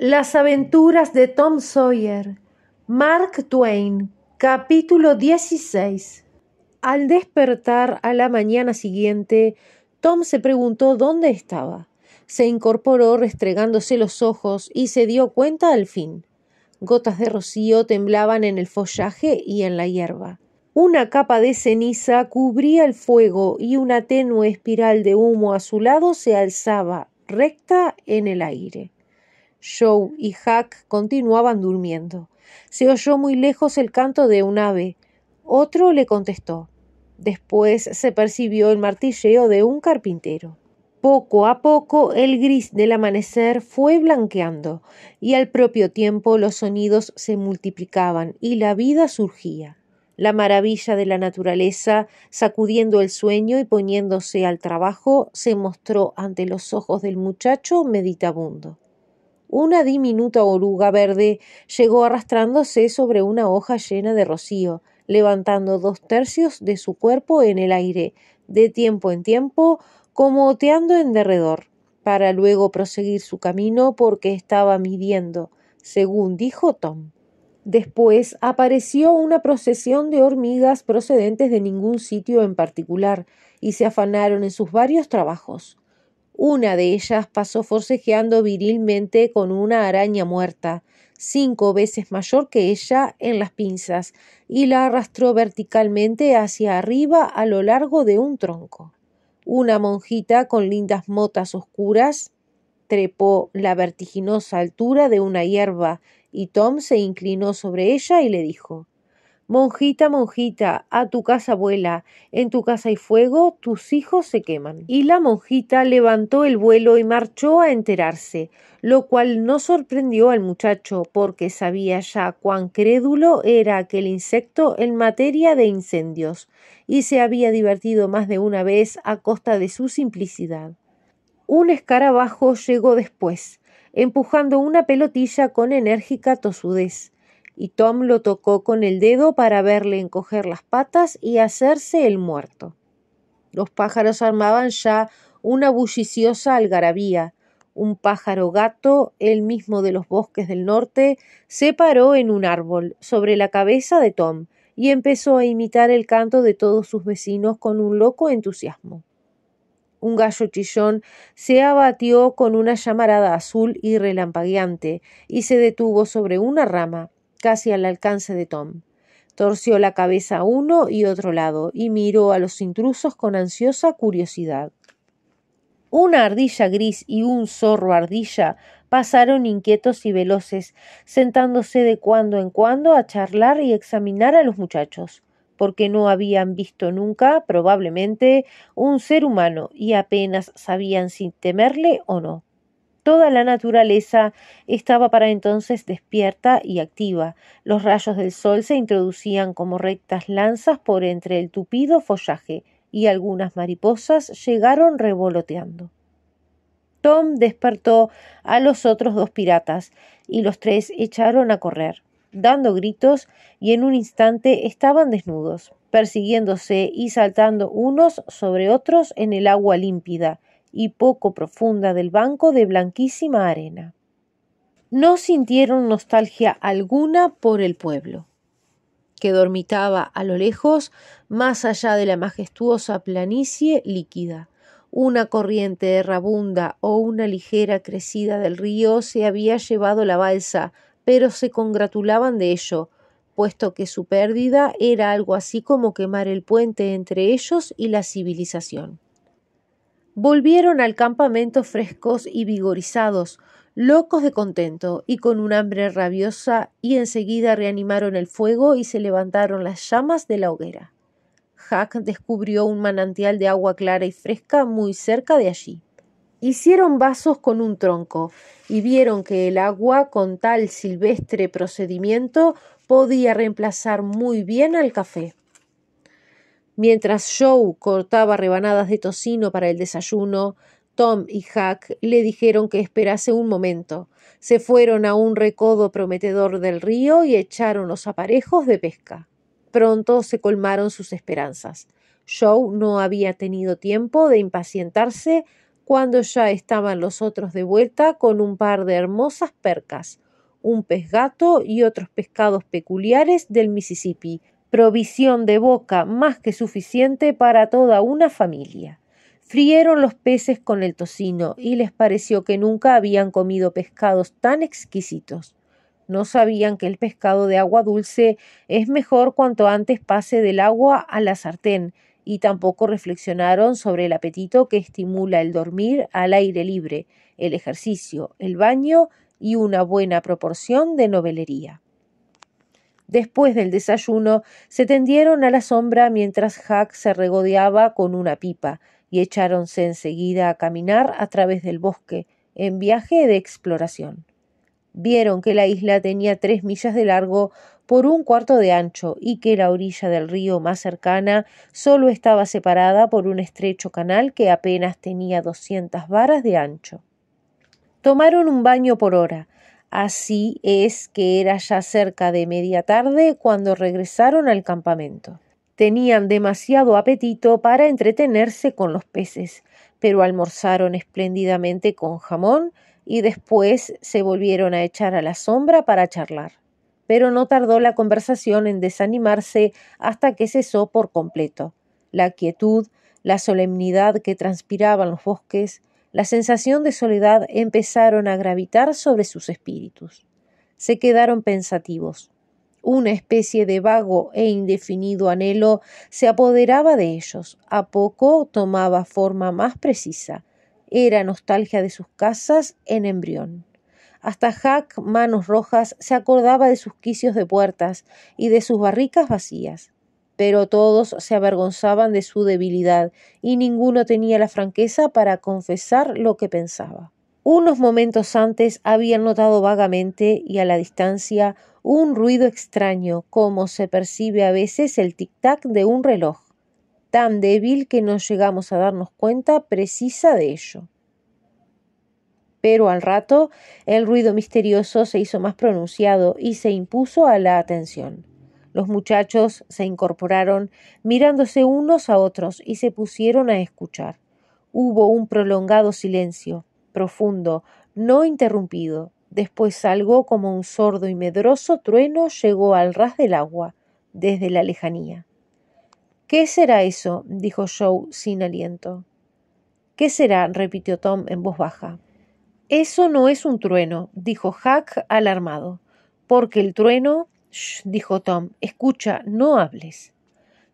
Las aventuras de Tom Sawyer, Mark Twain, capítulo 16. Al despertar a la mañana siguiente, Tom se preguntó dónde estaba. Se incorporó restregándose los ojos y se dio cuenta al fin. Gotas de rocío temblaban en el follaje y en la hierba. Una capa de ceniza cubría el fuego y una tenue espiral de humo a su lado se alzaba recta en el aire. Joe y Jack continuaban durmiendo. Se oyó muy lejos el canto de un ave. Otro le contestó. Después se percibió el martilleo de un carpintero. Poco a poco el gris del amanecer fue blanqueando, y al propio tiempo los sonidos se multiplicaban y la vida surgía, la maravilla de la naturaleza, sacudiendo el sueño y poniéndose al trabajo, se mostró ante los ojos del muchacho meditabundo. Una diminuta oruga verde llegó arrastrándose sobre una hoja llena de rocío, levantando dos tercios de su cuerpo en el aire, de tiempo en tiempo, como oteando en derredor, para luego proseguir su camino porque estaba midiendo, según dijo Tom. Después apareció una procesión de hormigas procedentes de ningún sitio en particular, y se afanaron en sus varios trabajos. Una de ellas pasó forcejeando virilmente con una araña muerta, cinco veces mayor que ella en las pinzas, y la arrastró verticalmente hacia arriba a lo largo de un tronco. Una monjita con lindas motas oscuras trepó la vertiginosa altura de una hierba, y Tom se inclinó sobre ella y le dijo Monjita, monjita, a tu casa vuela, en tu casa hay fuego, tus hijos se queman. Y la monjita levantó el vuelo y marchó a enterarse, lo cual no sorprendió al muchacho, porque sabía ya cuán crédulo era aquel insecto en materia de incendios, y se había divertido más de una vez a costa de su simplicidad. Un escarabajo llegó después, empujando una pelotilla con enérgica tosudez, y Tom lo tocó con el dedo para verle encoger las patas y hacerse el muerto. Los pájaros armaban ya una bulliciosa algarabía. Un pájaro gato, el mismo de los bosques del norte, se paró en un árbol sobre la cabeza de Tom y empezó a imitar el canto de todos sus vecinos con un loco entusiasmo. Un gallo chillón se abatió con una llamarada azul y relampagueante y se detuvo sobre una rama casi al alcance de Tom. Torció la cabeza a uno y otro lado y miró a los intrusos con ansiosa curiosidad. Una ardilla gris y un zorro ardilla pasaron inquietos y veloces, sentándose de cuando en cuando a charlar y examinar a los muchachos, porque no habían visto nunca, probablemente, un ser humano y apenas sabían si temerle o no. Toda la naturaleza estaba para entonces despierta y activa. Los rayos del sol se introducían como rectas lanzas por entre el tupido follaje, y algunas mariposas llegaron revoloteando. Tom despertó a los otros dos piratas, y los tres echaron a correr, dando gritos, y en un instante estaban desnudos, persiguiéndose y saltando unos sobre otros en el agua límpida, y poco profunda del banco de blanquísima arena. No sintieron nostalgia alguna por el pueblo, que dormitaba a lo lejos, más allá de la majestuosa planicie líquida. Una corriente errabunda o una ligera crecida del río se había llevado la balsa, pero se congratulaban de ello, puesto que su pérdida era algo así como quemar el puente entre ellos y la civilización. Volvieron al campamento frescos y vigorizados, locos de contento y con un hambre rabiosa, y enseguida reanimaron el fuego y se levantaron las llamas de la hoguera. Jack descubrió un manantial de agua clara y fresca muy cerca de allí. Hicieron vasos con un tronco y vieron que el agua con tal silvestre procedimiento podía reemplazar muy bien al café. Mientras Joe cortaba rebanadas de tocino para el desayuno, Tom y Jack le dijeron que esperase un momento. Se fueron a un recodo prometedor del río y echaron los aparejos de pesca. Pronto se colmaron sus esperanzas. Joe no había tenido tiempo de impacientarse cuando ya estaban los otros de vuelta con un par de hermosas percas, un pez gato y otros pescados peculiares del Mississippi, provisión de boca más que suficiente para toda una familia. Frieron los peces con el tocino y les pareció que nunca habían comido pescados tan exquisitos. No sabían que el pescado de agua dulce es mejor cuanto antes pase del agua a la sartén, y tampoco reflexionaron sobre el apetito que estimula el dormir al aire libre, el ejercicio, el baño y una buena proporción de novelería. Después del desayuno, se tendieron a la sombra mientras Jack se regodeaba con una pipa y echáronse enseguida a caminar a través del bosque, en viaje de exploración. Vieron que la isla tenía tres millas de largo por un cuarto de ancho y que la orilla del río más cercana solo estaba separada por un estrecho canal que apenas tenía doscientas varas de ancho. Tomaron un baño por hora, Así es que era ya cerca de media tarde cuando regresaron al campamento. Tenían demasiado apetito para entretenerse con los peces, pero almorzaron espléndidamente con jamón y después se volvieron a echar a la sombra para charlar. Pero no tardó la conversación en desanimarse hasta que cesó por completo. La quietud, la solemnidad que transpiraban los bosques, la sensación de soledad empezaron a gravitar sobre sus espíritus. Se quedaron pensativos. Una especie de vago e indefinido anhelo se apoderaba de ellos. A poco tomaba forma más precisa. Era nostalgia de sus casas en embrión. Hasta Jack, manos rojas, se acordaba de sus quicios de puertas y de sus barricas vacías pero todos se avergonzaban de su debilidad y ninguno tenía la franqueza para confesar lo que pensaba. Unos momentos antes habían notado vagamente y a la distancia un ruido extraño, como se percibe a veces el tic-tac de un reloj, tan débil que no llegamos a darnos cuenta precisa de ello. Pero al rato el ruido misterioso se hizo más pronunciado y se impuso a la atención. Los muchachos se incorporaron mirándose unos a otros y se pusieron a escuchar. Hubo un prolongado silencio, profundo, no interrumpido. Después algo como un sordo y medroso trueno llegó al ras del agua, desde la lejanía. ¿Qué será eso? dijo Joe sin aliento. ¿Qué será? repitió Tom en voz baja. Eso no es un trueno, dijo Jack alarmado, porque el trueno dijo Tom, escucha, no hables.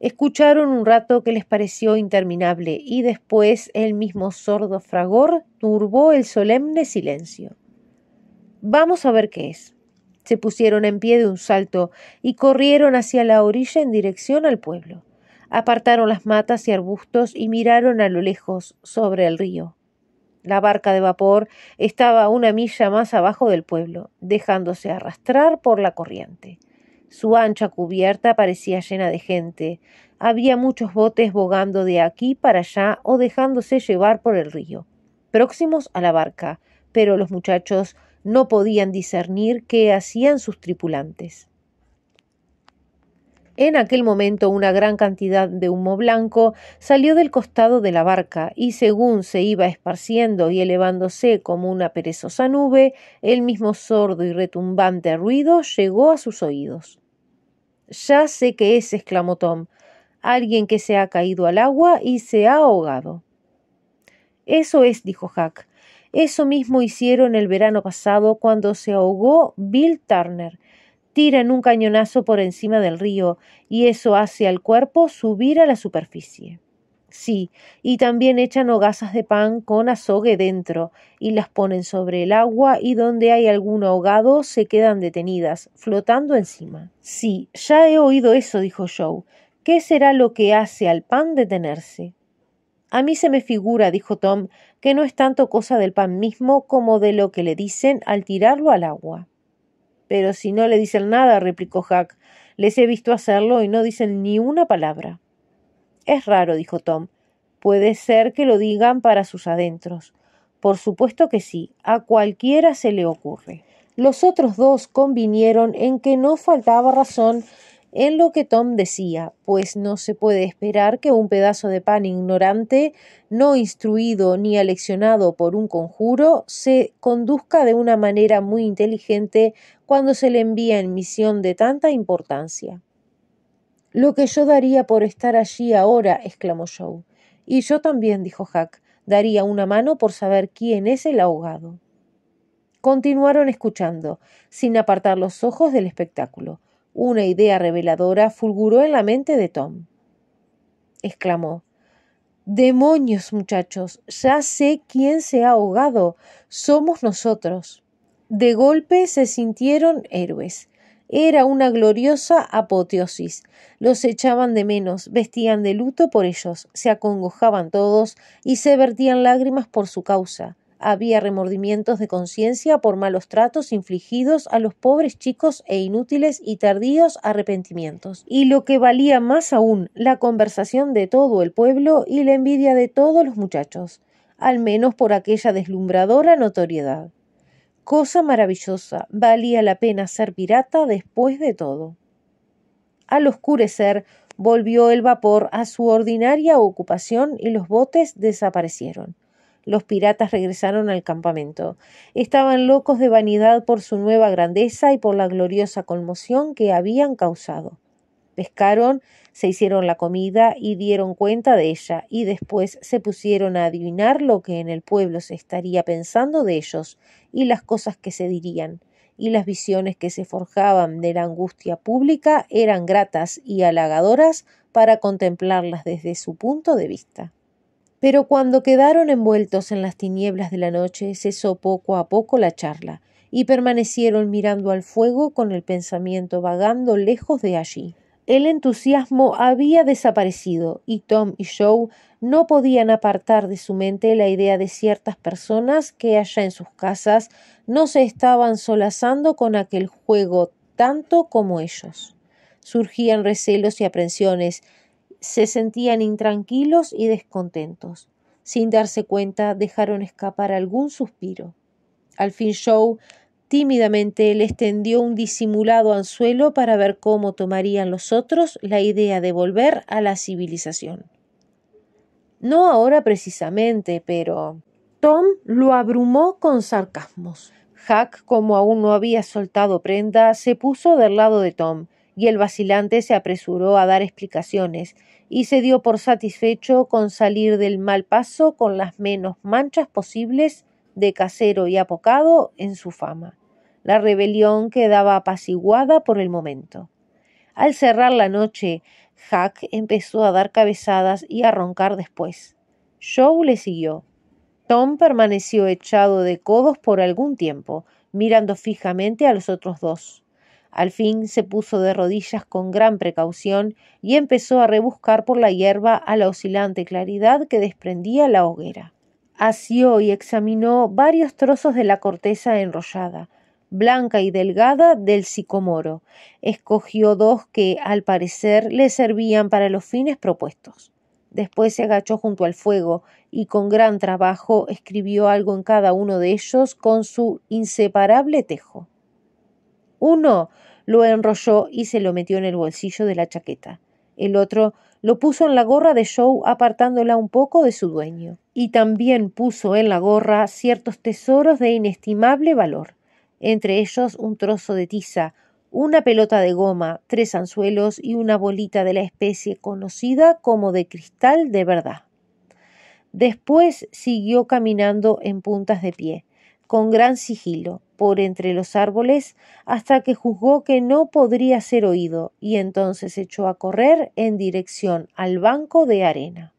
Escucharon un rato que les pareció interminable y después el mismo sordo fragor turbó el solemne silencio. Vamos a ver qué es. Se pusieron en pie de un salto y corrieron hacia la orilla en dirección al pueblo. Apartaron las matas y arbustos y miraron a lo lejos sobre el río. La barca de vapor estaba una milla más abajo del pueblo, dejándose arrastrar por la corriente. Su ancha cubierta parecía llena de gente. Había muchos botes bogando de aquí para allá o dejándose llevar por el río, próximos a la barca, pero los muchachos no podían discernir qué hacían sus tripulantes. En aquel momento una gran cantidad de humo blanco salió del costado de la barca y según se iba esparciendo y elevándose como una perezosa nube, el mismo sordo y retumbante ruido llegó a sus oídos. Ya sé qué es, exclamó Tom, alguien que se ha caído al agua y se ha ahogado. Eso es, dijo Jack. Eso mismo hicieron el verano pasado cuando se ahogó Bill Turner tiran un cañonazo por encima del río y eso hace al cuerpo subir a la superficie. Sí, y también echan hogazas de pan con azogue dentro y las ponen sobre el agua y donde hay algún ahogado se quedan detenidas, flotando encima. Sí, ya he oído eso, dijo Joe. ¿Qué será lo que hace al pan detenerse? A mí se me figura, dijo Tom, que no es tanto cosa del pan mismo como de lo que le dicen al tirarlo al agua. Pero si no le dicen nada, replicó Jack. Les he visto hacerlo y no dicen ni una palabra. Es raro, dijo Tom. Puede ser que lo digan para sus adentros. Por supuesto que sí, a cualquiera se le ocurre. Los otros dos convinieron en que no faltaba razón en lo que Tom decía, pues no se puede esperar que un pedazo de pan ignorante, no instruido ni aleccionado por un conjuro, se conduzca de una manera muy inteligente cuando se le envía en misión de tanta importancia. Lo que yo daría por estar allí ahora, exclamó Joe. Y yo también, dijo Jack, daría una mano por saber quién es el ahogado. Continuaron escuchando, sin apartar los ojos del espectáculo. Una idea reveladora fulguró en la mente de Tom. exclamó Demonios, muchachos, ya sé quién se ha ahogado. Somos nosotros. De golpe se sintieron héroes. Era una gloriosa apoteosis. Los echaban de menos, vestían de luto por ellos, se acongojaban todos y se vertían lágrimas por su causa había remordimientos de conciencia por malos tratos infligidos a los pobres chicos e inútiles y tardíos arrepentimientos. Y lo que valía más aún, la conversación de todo el pueblo y la envidia de todos los muchachos, al menos por aquella deslumbradora notoriedad. Cosa maravillosa, valía la pena ser pirata después de todo. Al oscurecer, volvió el vapor a su ordinaria ocupación y los botes desaparecieron los piratas regresaron al campamento. Estaban locos de vanidad por su nueva grandeza y por la gloriosa conmoción que habían causado. Pescaron, se hicieron la comida y dieron cuenta de ella, y después se pusieron a adivinar lo que en el pueblo se estaría pensando de ellos, y las cosas que se dirían, y las visiones que se forjaban de la angustia pública eran gratas y halagadoras para contemplarlas desde su punto de vista. Pero cuando quedaron envueltos en las tinieblas de la noche, cesó poco a poco la charla, y permanecieron mirando al fuego con el pensamiento vagando lejos de allí. El entusiasmo había desaparecido, y Tom y Joe no podían apartar de su mente la idea de ciertas personas que allá en sus casas no se estaban solazando con aquel juego tanto como ellos. Surgían recelos y aprensiones, se sentían intranquilos y descontentos. Sin darse cuenta, dejaron escapar algún suspiro. Al fin Joe, tímidamente les tendió un disimulado anzuelo para ver cómo tomarían los otros la idea de volver a la civilización. No ahora precisamente, pero Tom lo abrumó con sarcasmos. Hack, como aún no había soltado prenda, se puso del lado de Tom y el vacilante se apresuró a dar explicaciones y se dio por satisfecho con salir del mal paso con las menos manchas posibles de casero y apocado en su fama. La rebelión quedaba apaciguada por el momento. Al cerrar la noche, Jack empezó a dar cabezadas y a roncar después. Joe le siguió. Tom permaneció echado de codos por algún tiempo, mirando fijamente a los otros dos. Al fin se puso de rodillas con gran precaución y empezó a rebuscar por la hierba a la oscilante claridad que desprendía la hoguera. Asió y examinó varios trozos de la corteza enrollada, blanca y delgada del sicomoro. Escogió dos que, al parecer, le servían para los fines propuestos. Después se agachó junto al fuego y con gran trabajo escribió algo en cada uno de ellos con su inseparable tejo. Uno lo enrolló y se lo metió en el bolsillo de la chaqueta. El otro lo puso en la gorra de Joe apartándola un poco de su dueño. Y también puso en la gorra ciertos tesoros de inestimable valor, entre ellos un trozo de tiza, una pelota de goma, tres anzuelos y una bolita de la especie conocida como de cristal de verdad. Después siguió caminando en puntas de pie, con gran sigilo, por entre los árboles hasta que juzgó que no podría ser oído y entonces echó a correr en dirección al banco de arena.